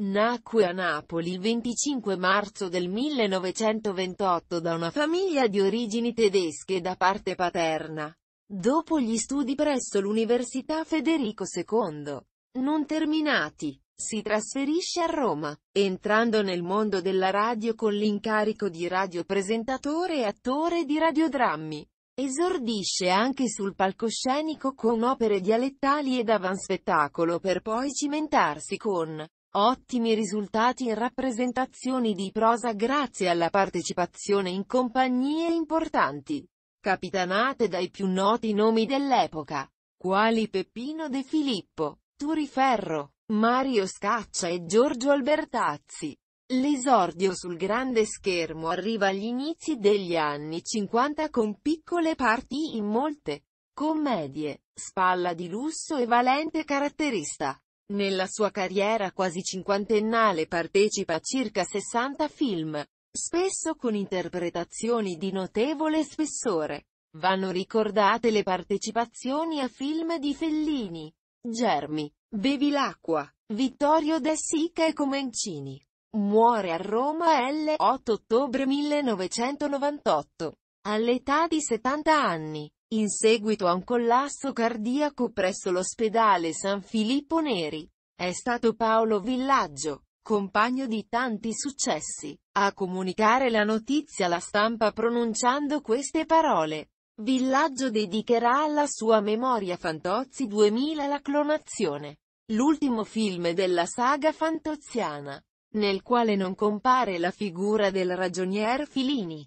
Nacque a Napoli il 25 marzo del 1928 da una famiglia di origini tedesche da parte paterna. Dopo gli studi presso l'Università Federico II, non terminati, si trasferisce a Roma, entrando nel mondo della radio con l'incarico di radiopresentatore e attore di radiodrammi. Esordisce anche sul palcoscenico con opere dialettali ed avanspettacolo per poi cimentarsi con Ottimi risultati in rappresentazioni di prosa grazie alla partecipazione in compagnie importanti, capitanate dai più noti nomi dell'epoca, quali Peppino De Filippo, Turiferro, Mario Scaccia e Giorgio Albertazzi. L'esordio sul grande schermo arriva agli inizi degli anni 50 con piccole parti in molte commedie, spalla di lusso e valente caratterista. Nella sua carriera quasi cinquantennale partecipa a circa 60 film, spesso con interpretazioni di notevole spessore. Vanno ricordate le partecipazioni a film di Fellini, Germi, Bevilacqua, Vittorio De Sica e Comencini. Muore a Roma l. 8 ottobre 1998, all'età di 70 anni in seguito a un collasso cardiaco presso l'ospedale San Filippo Neri. È stato Paolo Villaggio, compagno di tanti successi, a comunicare la notizia alla stampa pronunciando queste parole. Villaggio dedicherà alla sua memoria Fantozzi 2000 la clonazione, l'ultimo film della saga fantoziana, nel quale non compare la figura del ragionier Filini.